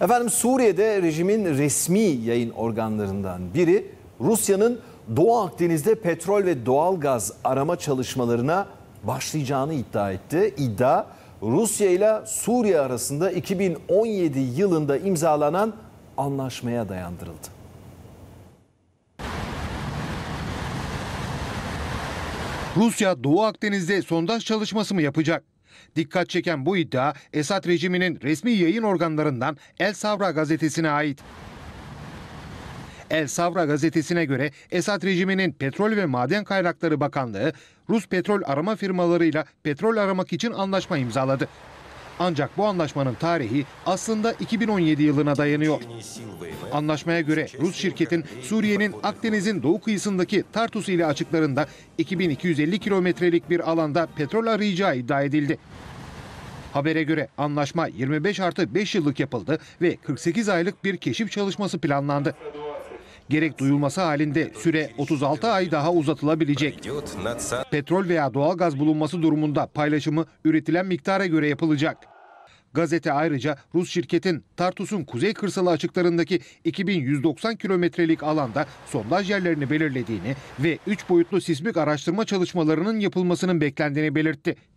Efendim Suriye'de rejimin resmi yayın organlarından biri Rusya'nın Doğu Akdeniz'de petrol ve doğal gaz arama çalışmalarına başlayacağını iddia etti. İddia Rusya ile Suriye arasında 2017 yılında imzalanan anlaşmaya dayandırıldı. Rusya Doğu Akdeniz'de sondaj çalışması mı yapacak? Dikkat çeken bu iddia Esad rejiminin resmi yayın organlarından El Savra gazetesine ait. El Savra gazetesine göre Esad rejiminin Petrol ve Maden Kaynakları Bakanlığı Rus petrol arama firmalarıyla petrol aramak için anlaşma imzaladı. Ancak bu anlaşmanın tarihi aslında 2017 yılına dayanıyor. Anlaşmaya göre Rus şirketin Suriye'nin Akdeniz'in doğu kıyısındaki Tartus ile açıklarında 2250 kilometrelik bir alanda petrol arayacağı iddia edildi. Habere göre anlaşma 25 artı 5 yıllık yapıldı ve 48 aylık bir keşif çalışması planlandı gerek duyulması halinde süre 36 ay daha uzatılabilecek. Petrol veya doğalgaz bulunması durumunda paylaşımı üretilen miktara göre yapılacak. Gazete ayrıca Rus şirketin Tartus'un kuzey kırsalı açıklarındaki 2190 kilometrelik alanda sondaj yerlerini belirlediğini ve 3 boyutlu sismik araştırma çalışmalarının yapılmasının beklendiğini belirtti.